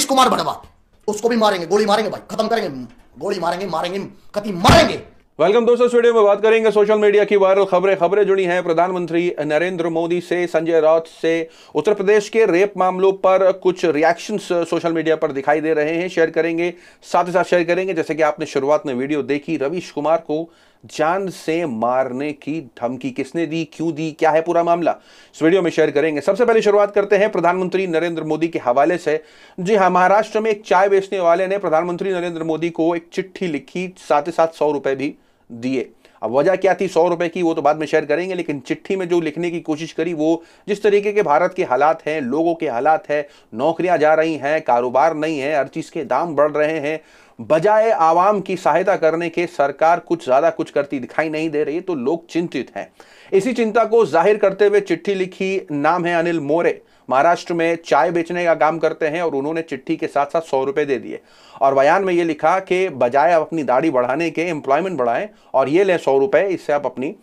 हरीश कुमार भड़वा उसको भी मारेंगे गोली मारेंगे भाई खत्म करेंगे गोली मारेंगे मारेंगे कति मारेंगे वेलकम दोस्तों स्टूडियो में बात करेंगे सोशल मीडिया की वायरल खबरें खबरें जुड़ी हैं प्रधानमंत्री नरेंद्र मोदी से संजय राउत से उत्तर प्रदेश के रेप मामलों पर कुछ रिएक्शंस सोशल मीडिया पर दिखाई दे रहे हैं शेयर करेंगे साथ ही साथ शेयर करेंगे जैसे कि आपने शुरुआत में वीडियो देखी रवीश कुमार को जान से मारने की धमकी किसने दी क्यों दी क्या है पूरा मामला इस वीडियो में शेयर करेंगे सबसे पहले शुरुआत करते हैं प्रधानमंत्री नरेंद्र मोदी के हवाले से जी हाँ महाराष्ट्र में एक चाय बेचने वाले ने प्रधानमंत्री नरेंद्र मोदी को एक चिट्ठी लिखी साथ ही साथ सौ रुपए भी दिए अब वजह क्या थी सौ रुपए की वो तो बाद में शेयर करेंगे लेकिन चिट्ठी में जो लिखने की कोशिश करी वो जिस तरीके के भारत के हालात हैं लोगों के हालात हैं नौकरियां जा रही हैं कारोबार नहीं है हर चीज़ के दाम बढ़ रहे हैं बजाय आवाम की सहायता करने के सरकार कुछ ज़्यादा कुछ करती दिखाई नहीं दे रही तो लोग चिंतित हैं इसी चिंता को जाहिर करते हुए चिट्ठी लिखी नाम है अनिल मोरे महाराष्ट्र में चाय बेचने का काम करते हैं और उन्होंने चिट्ठी के साथ साथ सौ रुपए दे दिए और बयान में ये लिखा कि बजाय आप अपनी दाढ़ी बढ़ाने के एम्प्लॉयमेंट बढ़ाएं और ये लें सौ रुपए इससे आप अपनी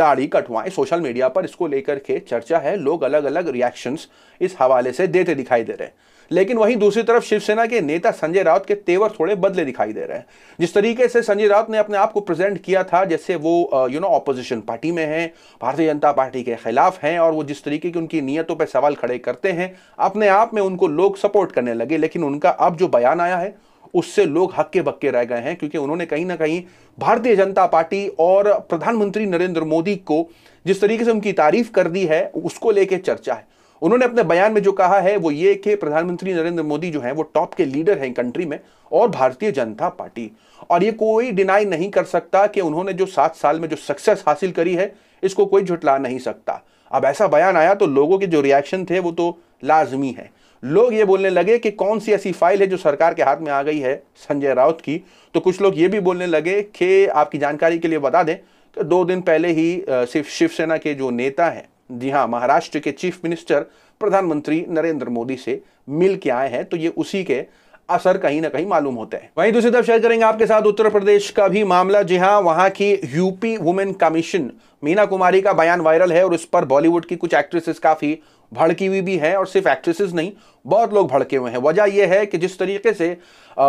दाढ़ी कटवाएं सोशल मीडिया पर इसको लेकर के चर्चा है लोग अलग अलग रिएक्शंस इस हवाले से देते दिखाई दे रहे हैं लेकिन वहीं दूसरी तरफ शिवसेना के नेता संजय राउत के तेवर थोड़े बदले दिखाई दे रहे हैं जिस तरीके से संजय राउत ने अपने आप को प्रेजेंट किया था जैसे वो यू नो ऑपोजिशन पार्टी में हैं भारतीय जनता पार्टी के खिलाफ हैं और वो जिस तरीके की उनकी नीयतों पर सवाल खड़े करते हैं अपने आप में उनको लोग सपोर्ट करने लगे लेकिन उनका अब जो बयान आया है उससे लोग हक्के बक्के रह गए हैं क्योंकि उन्होंने कहीं ना कहीं भारतीय जनता पार्टी और प्रधानमंत्री नरेंद्र मोदी को जिस तरीके से उनकी तारीफ कर दी है उसको लेके चर्चा है उन्होंने अपने बयान में जो कहा है वो ये कि प्रधानमंत्री नरेंद्र मोदी जो है वो टॉप के लीडर हैं कंट्री में और भारतीय जनता पार्टी और ये कोई डिनाई नहीं कर सकता कि उन्होंने जो सात साल में जो सक्सेस हासिल करी है इसको कोई झुटला नहीं सकता अब ऐसा बयान आया तो लोगों के जो रिएक्शन थे वो तो लाजमी है लोग ये बोलने लगे कि कौन सी ऐसी फाइल है जो सरकार के हाथ में आ गई है संजय राउत की तो कुछ लोग ये भी बोलने लगे कि आपकी जानकारी के लिए बता दें कि तो दो दिन पहले ही सिर्फ शिवसेना के जो नेता हैं जी हाँ महाराष्ट्र के चीफ मिनिस्टर प्रधानमंत्री नरेंद्र मोदी से मिल के आए हैं तो ये उसी के असर कहीं ना कहीं मालूम होते हैं वहीं दूसरी तरफ शेयर करेंगे आपके साथ उत्तर प्रदेश का भी मामला जी हाँ वहां की UP women commission Meena Kumari का बयान वायरल है और उस पर बॉलीवुड की कुछ एक्ट्रेसेस काफी भड़की हुई भी है और सिर्फ एक्ट्रेसेस नहीं बहुत लोग भड़के हुए हैं वजह यह है कि जिस तरीके से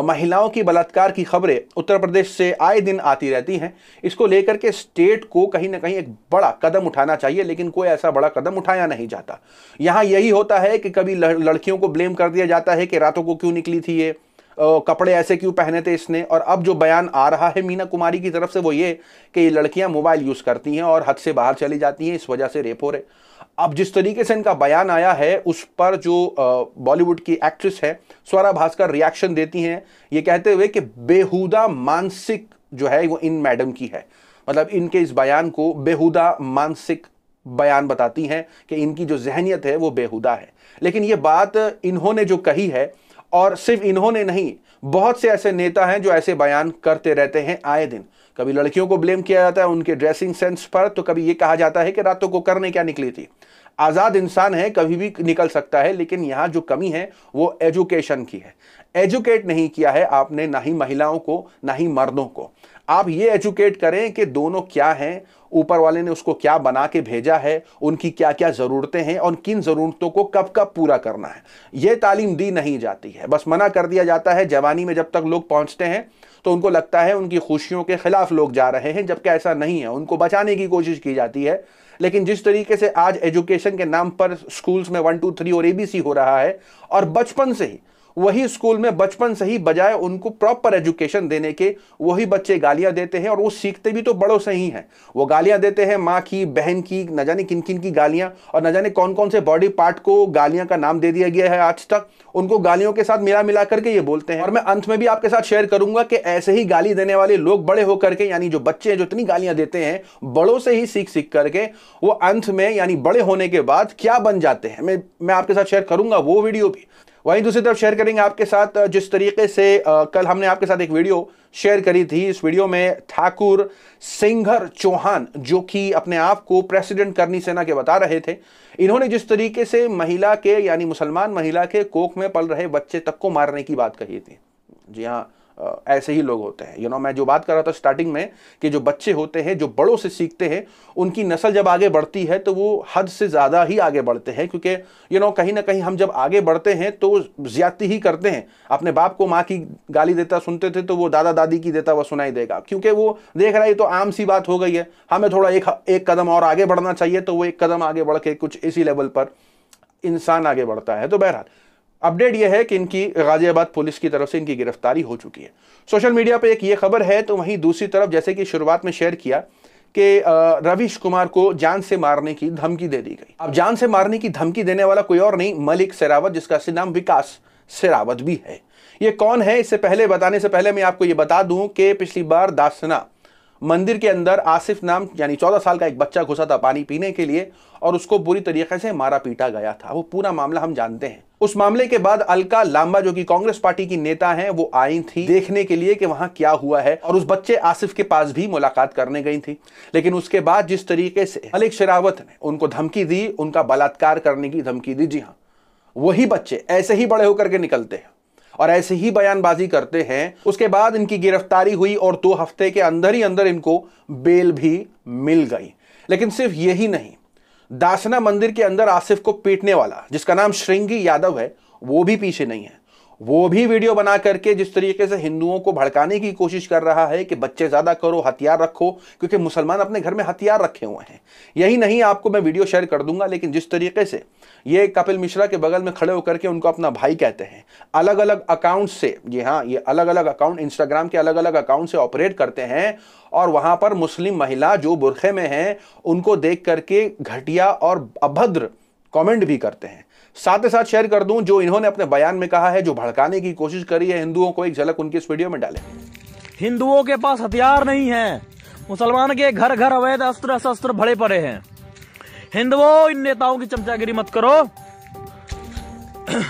महिलाओं की बलात्कार की खबरें उत्तर प्रदेश से आए दिन आती रहती हैं इसको लेकर के स्टेट को कहीं ना कहीं एक बड़ा कदम उठाना चाहिए लेकिन कोई ऐसा बड़ा कदम उठाया नहीं जाता यहाँ यही होता है कि कभी लड़कियों को ब्लेम कर दिया जाता है कि रातों को क्यों निकली थी ये कपड़े ऐसे क्यों पहने थे इसने और अब जो बयान आ रहा है मीना कुमारी की तरफ से वो ये कि ये लड़कियां मोबाइल यूज़ करती हैं और हद से बाहर चली जाती हैं इस वजह से रेप हो रहे अब जिस तरीके से इनका बयान आया है उस पर जो बॉलीवुड की एक्ट्रेस है स्वरा भास्कर रिएक्शन देती हैं ये कहते हुए कि बेहुदा मानसिक जो है वो इन मैडम की है मतलब इनके इस बयान को बेहुदा मानसिक बयान बताती हैं कि इनकी जो जहनीत है वो बेहुदा है लेकिन ये बात इन्होंने जो कही है और सिर्फ इन्होंने नहीं बहुत से ऐसे नेता हैं जो ऐसे बयान करते रहते हैं आए दिन कभी लड़कियों को ब्लेम किया जाता है उनके ड्रेसिंग सेंस पर तो कभी ये कहा जाता है कि रातों को करने क्या निकली थी आज़ाद इंसान है कभी भी निकल सकता है लेकिन यहाँ जो कमी है वो एजुकेशन की है एजुकेट नहीं किया है आपने ना ही महिलाओं को ना ही मर्दों को आप ये एजुकेट करें कि दोनों क्या हैं ऊपर वाले ने उसको क्या बना के भेजा है उनकी क्या क्या ज़रूरतें हैं और किन ज़रूरतों को कब कब पूरा करना है ये तालीम दी नहीं जाती है बस मना कर दिया जाता है जवानी में जब तक लोग पहुँचते हैं तो उनको लगता है उनकी खुशियों के ख़िलाफ़ लोग जा रहे हैं जबकि ऐसा नहीं है उनको बचाने की कोशिश की जाती है लेकिन जिस तरीके से आज एजुकेशन के नाम पर स्कूल्स में वन टू थ्री और एबीसी हो रहा है और बचपन से ही वही स्कूल में बचपन से ही बजाय उनको प्रॉपर एजुकेशन देने के वही बच्चे गालियां देते हैं और वो सीखते भी तो बड़ों से ही हैं वो गालियां देते हैं माँ की बहन की न जाने किन किन की गालियां और न जाने कौन कौन से बॉडी पार्ट को गालियां का नाम दे दिया गया है आज तक उनको गालियों के साथ मिला मिला करके ये बोलते हैं और मैं अंत में भी आपके साथ शेयर करूंगा कि ऐसे ही गाली देने वाले लोग बड़े होकर के यानी जो बच्चे हैं जो इतनी गालियां देते हैं बड़ों से ही सीख सीख करके वो अंत में यानी बड़े होने के बाद क्या बन जाते हैं मैं मैं आपके साथ शेयर करूंगा वो वीडियो भी वहीं दूसरी तरफ शेयर करेंगे आपके साथ जिस तरीके से कल हमने आपके साथ एक वीडियो शेयर करी थी इस वीडियो में ठाकुर सिंघर चौहान जो कि अपने आप को प्रेसिडेंट करनी सेना के बता रहे थे इन्होंने जिस तरीके से महिला के यानी मुसलमान महिला के कोख में पल रहे बच्चे तक को मारने की बात कही थी जी हाँ ऐसे ही लोग होते हैं यू you नो know, मैं जो बात कर रहा था स्टार्टिंग में कि जो बच्चे होते हैं जो बड़ों से सीखते हैं उनकी नस्ल जब आगे बढ़ती है तो वो हद से ज़्यादा ही आगे बढ़ते हैं क्योंकि यू नो कहीं ना कहीं हम जब आगे बढ़ते हैं तो ज्यादती ही करते हैं अपने बाप को माँ की गाली देता सुनते थे तो वो दादा दादी की देता हुआ सुनाई देगा क्योंकि वो देख रहा है तो आम सी बात हो गई है हमें थोड़ा एक एक कदम और आगे बढ़ना चाहिए तो वो एक कदम आगे बढ़ के कुछ इसी लेवल पर इंसान आगे बढ़ता है तो बहरहाल अपडेट यह है कि इनकी गाजियाबाद पुलिस की तरफ से इनकी गिरफ्तारी हो चुकी है सोशल मीडिया पर एक ये खबर है तो वहीं दूसरी तरफ जैसे कि शुरुआत में शेयर किया कि रविश कुमार को जान से मारने की धमकी दे दी गई अब जान से मारने की धमकी देने वाला कोई और नहीं मलिक सेरावत जिसका असली नाम विकास सेरावत भी है ये कौन है इससे पहले बताने से पहले मैं आपको ये बता दूं कि पिछली बार दासना मंदिर के अंदर आसिफ नाम यानी चौदह साल का एक बच्चा घुसा था पानी पीने के लिए और उसको बुरी तरीके से मारा पीटा गया था वो पूरा मामला हम जानते हैं उस मामले के बाद अलका लांबा जो कि कांग्रेस पार्टी की नेता हैं वो आई थी देखने के लिए कि वहां क्या हुआ है और उस बच्चे आसिफ के पास भी मुलाकात करने गई थी लेकिन उसके बाद जिस तरीके से अलिक शरावत ने उनको धमकी दी उनका बलात्कार करने की धमकी दी जी हाँ वही बच्चे ऐसे ही बड़े होकर के निकलते हैं और ऐसे ही बयानबाजी करते हैं उसके बाद इनकी गिरफ्तारी हुई और दो हफ्ते के अंदर ही अंदर इनको बेल भी मिल गई लेकिन सिर्फ यही नहीं दासना मंदिर के अंदर आसिफ को पीटने वाला जिसका नाम श्रृंगी यादव है वो भी पीछे नहीं है वो भी वीडियो बना करके जिस तरीके से हिंदुओं को भड़काने की कोशिश कर रहा है कि बच्चे ज़्यादा करो हथियार रखो क्योंकि मुसलमान अपने घर में हथियार रखे हुए हैं यही नहीं आपको मैं वीडियो शेयर कर दूंगा लेकिन जिस तरीके से ये कपिल मिश्रा के बगल में खड़े होकर के उनको अपना भाई कहते हैं अलग अलग अकाउंट से जी हाँ ये अलग अलग अकाउंट इंस्टाग्राम के अलग अलग अकाउंट से ऑपरेट करते हैं और वहाँ पर मुस्लिम महिला जो बुरखे में हैं उनको देख करके घटिया और अभद्र कॉमेंट भी करते हैं साथ ही साथ शेयर कर दूं जो इन्होंने अपने बयान में कहा है जो भड़काने की कोशिश करी है हिंदुओं को एक झलक उनकी इस वीडियो में डाले हिंदुओं के पास हथियार नहीं है मुसलमान के घर घर अवैध अस्त्र शस्त्र भरे पड़े हैं हिंदुओं इन नेताओं की चमचागिरी मत करो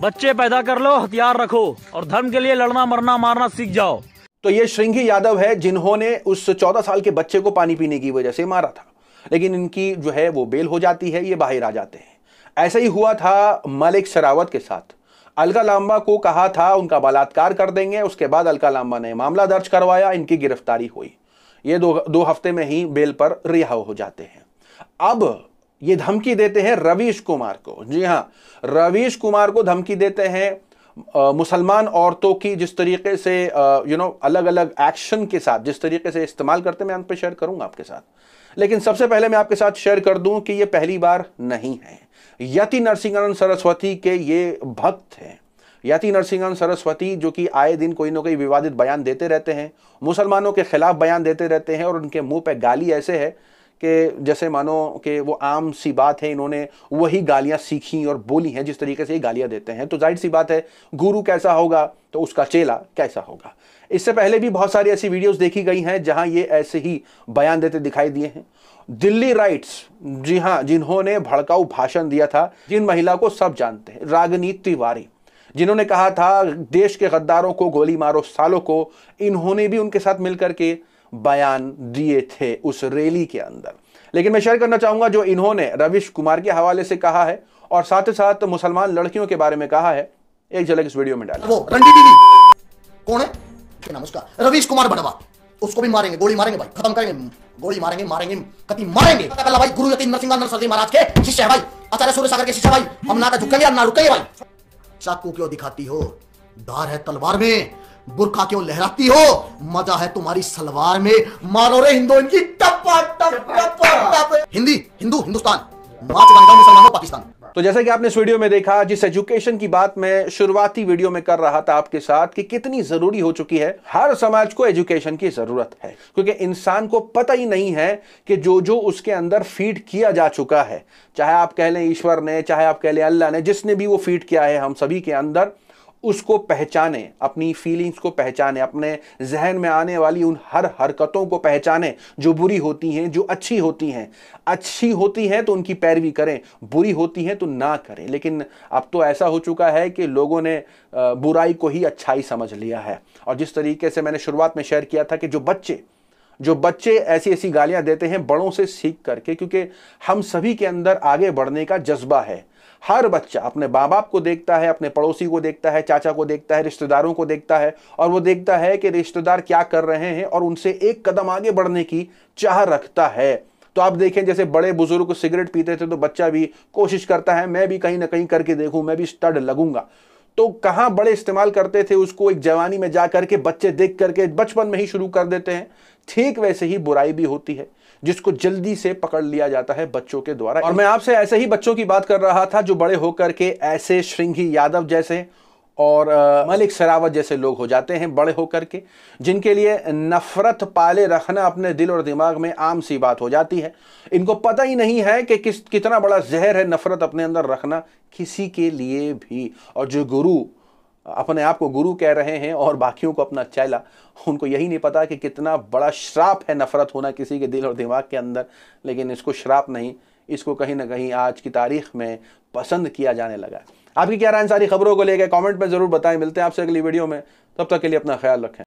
बच्चे पैदा कर लो हथियार रखो और धर्म के लिए लड़ना मरना मारना सीख जाओ तो ये श्रृंगी यादव है जिन्होंने उस चौदह साल के बच्चे को पानी पीने की वजह से मारा था लेकिन इनकी जो है वो बेल हो जाती है ये बाहर आ जाते हैं ऐसा ही हुआ था मलिक शरावत के साथ अलका लांबा को कहा था उनका बलात्कार कर देंगे उसके बाद अलका लांबा ने मामला दर्ज करवाया इनकी गिरफ्तारी हुई ये दो दो हफ्ते में ही बेल पर रिहा हो जाते हैं अब ये धमकी देते हैं रवीश कुमार को जी हाँ रवीश कुमार को धमकी देते हैं मुसलमान औरतों की जिस तरीके से यू नो अलग अलग एक्शन के साथ जिस तरीके से इस्तेमाल करते मैं उन पर शेयर करूंगा आपके साथ लेकिन सबसे पहले मैं आपके साथ शेयर कर दूं कि ये पहली बार नहीं है यति नरसिंहन सरस्वती के ये भक्त हैं यति नरसिंहन सरस्वती जो कि आए दिन कोई ना कोई विवादित बयान देते रहते हैं मुसलमानों के खिलाफ बयान देते रहते हैं और उनके मुंह पे गाली ऐसे है कि जैसे मानो कि वो आम सी बात है इन्होंने वही गालियां सीखी और बोली हैं जिस तरीके से ये गालियां देते हैं तो जाहिर सी बात है गुरु कैसा होगा तो उसका चेला कैसा होगा इससे पहले भी बहुत सारी ऐसी वीडियोस देखी गई हैं जहां ये ऐसे ही बयान देते दिखाई दिए हैं दिल्ली राइट्स जी हां जिन्होंने भड़काऊ भाषण दिया था जिन महिला को सब जानते हैं रागनीत तिवारी जिन्होंने कहा था देश के गद्दारों को गोली मारो सालों को इन्होंने भी उनके साथ मिलकर के बयान दिए थे उस रैली के अंदर लेकिन मैं शेयर करना चाहूंगा जो इन्होंने रविश कुमार के हवाले से कहा है और साथ ही साथ मुसलमान लड़कियों के बारे में कहा है एक झलक इस वीडियो में डाल वो कौन है क्या नाम उसका रवीश कुमार बड़वा उसको भी मारेंगे गोली मारेंगे भाई खत्म करेंगे गोली मारेंगे मारेंगे कति मारेंगे भाई गुरु यतीन नरसिंह नरसरी महाराज के शिष्य है भाई आचार्य सूर्य सागर के शिष्य भाई हम ना झुकेंगे ना रुकेंगे भाई चाकू क्यों दिखाती हो धार है तलवार में बुरखा क्यों लहराती हो मजा है तुम्हारी सलवार में मारो रे हिंदू इनकी टपा टप टप टप हिंदी हिंदू हिंदुस्तान माँ चुकाने मुसलमानों पाकिस्तान तो जैसा कि आपने इस वीडियो में देखा जिस एजुकेशन की बात मैं शुरुआती वीडियो में कर रहा था आपके साथ कि कितनी जरूरी हो चुकी है हर समाज को एजुकेशन की जरूरत है क्योंकि इंसान को पता ही नहीं है कि जो जो उसके अंदर फीड किया जा चुका है चाहे आप कह लें ईश्वर ने चाहे आप कह लें अल्लाह ने जिसने भी वो फीड किया है हम सभी के अंदर उसको पहचाने अपनी फीलिंग्स को पहचाने अपने जहन में आने वाली उन हर हरकतों को पहचाने जो बुरी होती हैं जो अच्छी होती हैं अच्छी होती हैं तो उनकी पैरवी करें बुरी होती हैं तो ना करें लेकिन अब तो ऐसा हो चुका है कि लोगों ने बुराई को ही अच्छाई समझ लिया है और जिस तरीके से मैंने शुरुआत में शेयर किया था कि जो बच्चे जो बच्चे ऐसी ऐसी गालियां देते हैं बड़ों से सीख करके क्योंकि हम सभी के अंदर आगे बढ़ने का जज्बा है हर बच्चा अपने माँ बाप को देखता है अपने पड़ोसी को देखता है चाचा को देखता है रिश्तेदारों को देखता है और वो देखता है कि रिश्तेदार क्या कर रहे हैं और उनसे एक कदम आगे बढ़ने की चाह रखता है तो आप देखें जैसे बड़े बुजुर्ग सिगरेट पीते थे तो बच्चा भी कोशिश करता है मैं भी कहीं ना कहीं करके देखूं मैं भी स्टड लगूंगा तो कहाँ बड़े इस्तेमाल करते थे उसको एक जवानी में जा करके बच्चे देख करके बचपन में ही शुरू कर देते हैं ठीक वैसे ही बुराई भी होती है जिसको जल्दी से पकड़ लिया जाता है बच्चों के द्वारा और मैं आपसे ऐसे ही बच्चों की बात कर रहा था जो बड़े होकर के ऐसे श्रृंगी यादव जैसे और मलिक सरावत जैसे लोग हो जाते हैं बड़े होकर के जिनके लिए नफ़रत पाले रखना अपने दिल और दिमाग में आम सी बात हो जाती है इनको पता ही नहीं है कि किस कितना बड़ा जहर है नफ़रत अपने अंदर रखना किसी के लिए भी और जो गुरु अपने आप को गुरु कह रहे हैं और बाकियों को अपना चैला उनको यही नहीं पता कि कितना बड़ा श्राप है नफरत होना किसी के दिल और दिमाग के अंदर लेकिन इसको श्राप नहीं इसको कहीं ना कहीं आज की तारीख में पसंद किया जाने लगा है आपकी क्या राय सारी खबरों को लेकर कमेंट में ज़रूर बताएं मिलते हैं आपसे अगली वीडियो में तब तक के लिए अपना ख्याल रखें